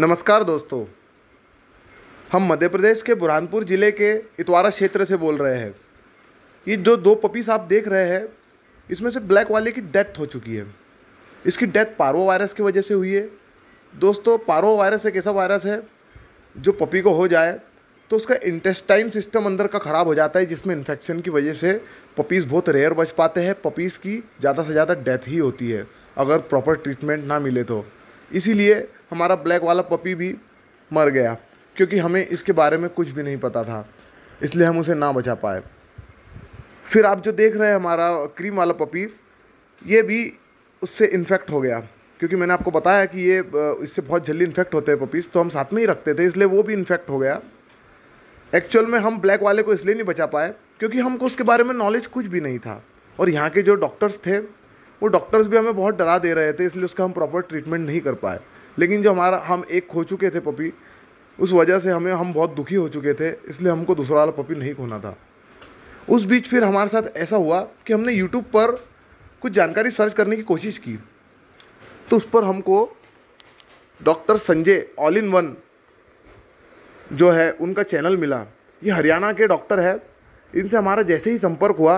नमस्कार दोस्तों हम मध्य प्रदेश के बुरहानपुर ज़िले के इतवारा क्षेत्र से बोल रहे हैं ये जो दो पपीस आप देख रहे हैं इसमें से ब्लैक वाले की डेथ हो चुकी है इसकी डेथ पारो वायरस की वजह से हुई है दोस्तों पारो वायरस एक ऐसा वायरस है जो पपी को हो जाए तो उसका इंटेस्टाइन सिस्टम अंदर का ख़राब हो जाता है जिसमें इन्फेक्शन की वजह से पपीज़ बहुत रेयर बच पाते हैं पपीस की ज़्यादा से ज़्यादा डेथ ही होती है अगर प्रॉपर ट्रीटमेंट ना मिले तो इसीलिए हमारा ब्लैक वाला पपी भी मर गया क्योंकि हमें इसके बारे में कुछ भी नहीं पता था इसलिए हम उसे ना बचा पाए फिर आप जो देख रहे हैं हमारा क्रीम वाला पपी ये भी उससे इन्फेक्ट हो गया क्योंकि मैंने आपको बताया कि ये इससे बहुत जल्दी इन्फेक्ट होते हैं पपीज़ तो हम साथ में ही रखते थे इसलिए वो भी इन्फेक्ट हो गया एक्चुअल में हम ब्लैक वाले को इसलिए नहीं बचा पाए क्योंकि हमको उसके बारे में नॉलेज कुछ भी नहीं था और यहाँ के जो डॉक्टर्स थे वो डॉक्टर्स भी हमें बहुत डरा दे रहे थे इसलिए उसका हम प्रॉपर ट्रीटमेंट नहीं कर पाए लेकिन जो हमारा हम एक खो चुके थे पपी उस वजह से हमें हम बहुत दुखी हो चुके थे इसलिए हमको दूसरा वाला पपी नहीं खोना था उस बीच फिर हमारे साथ ऐसा हुआ कि हमने यूट्यूब पर कुछ जानकारी सर्च करने की कोशिश की तो उस पर हमको doctor Sanjay all in one जो है उनका चैनल मिला ये हरियाणा के डॉक्टर है इनसे हमारा जैसे ही संपर्क हुआ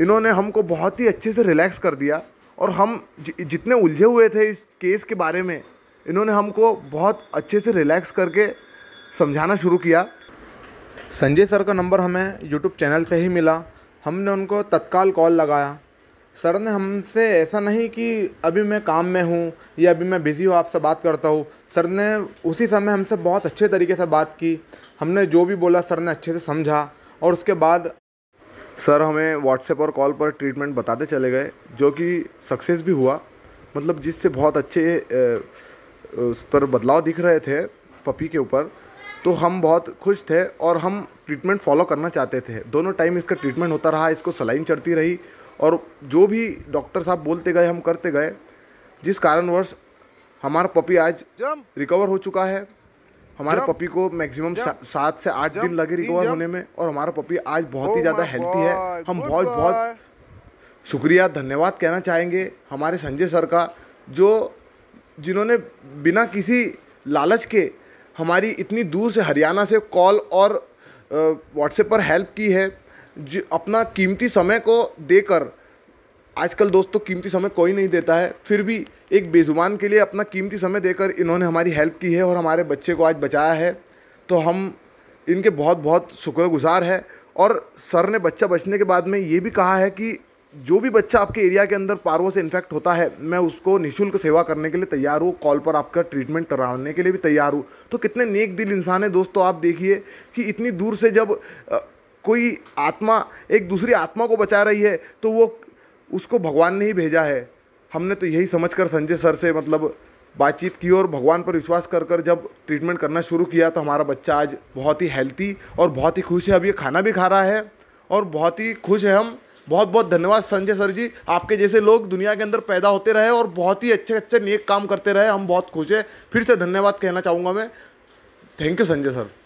इन्होंने हमको बहुत ही अच्छे से रिलैक्स कर दिया और हम जितने उलझे हुए थे इस केस के बारे में इन्होंने हमको बहुत अच्छे से रिलैक्स करके समझाना शुरू किया संजय सर का नंबर हमें यूट्यूब चैनल से ही मिला हमने उनको तत्काल कॉल लगाया सर ने हमसे ऐसा नहीं कि अभी मैं काम में हूँ या अभी मैं बिज़ी हूँ आपसे बात करता हूँ सर ने उसी समय हमसे बहुत अच्छे तरीके से बात की हमने जो भी बोला सर ने अच्छे से समझा और उसके बाद सर हमें व्हाट्सएप और कॉल पर ट्रीटमेंट बताते चले गए जो कि सक्सेस भी हुआ मतलब जिससे बहुत अच्छे उस पर बदलाव दिख रहे थे पपी के ऊपर तो हम बहुत खुश थे और हम ट्रीटमेंट फॉलो करना चाहते थे दोनों टाइम इसका ट्रीटमेंट होता रहा इसको सलाइन चढ़ती रही और जो भी डॉक्टर साहब बोलते गए हम करते गए जिस कारणवश हमारा पपी आज रिकवर हो चुका है हमारे पपी को मैक्सिमम सात से आठ दिन लगे रिकवर होने में और हमारा पपी आज बहुत ही oh ज़्यादा हेल्थी है हम बहुत बहुत शुक्रिया धन्यवाद कहना चाहेंगे हमारे संजय सर का जो जिन्होंने बिना किसी लालच के हमारी इतनी दूर से हरियाणा से कॉल और व्हाट्सएप पर हेल्प की है जो अपना कीमती समय को देकर आजकल दोस्तों कीमती समय कोई नहीं देता है फिर भी एक बेजुबान के लिए अपना कीमती समय देकर इन्होंने हमारी हेल्प की है और हमारे बच्चे को आज बचाया है तो हम इनके बहुत बहुत शुक्रगुजार है और सर ने बच्चा बचने के बाद में ये भी कहा है कि जो भी बच्चा आपके एरिया के अंदर पारवों से इन्फेक्ट होता है मैं उसको निशुल्क सेवा करने के लिए तैयार हूँ कॉल पर आपका ट्रीटमेंट कराने के लिए भी तैयार हूँ तो कितने नेक दिल इंसान है दोस्तों आप देखिए कि इतनी दूर से जब कोई आत्मा एक दूसरी आत्मा को बचा रही है तो वो उसको भगवान ने ही भेजा है हमने तो यही समझकर संजय सर से मतलब बातचीत की और भगवान पर विश्वास कर कर जब ट्रीटमेंट करना शुरू किया तो हमारा बच्चा आज बहुत ही हेल्थी और बहुत ही खुश है अब ये खाना भी खा रहा है और बहुत ही खुश है हम बहुत बहुत धन्यवाद संजय सर जी आपके जैसे लोग दुनिया के अंदर पैदा होते रहे और बहुत ही अच्छे अच्छे नेक काम करते रहे हम बहुत खुश हैं फिर से धन्यवाद कहना चाहूँगा मैं थैंक यू संजय सर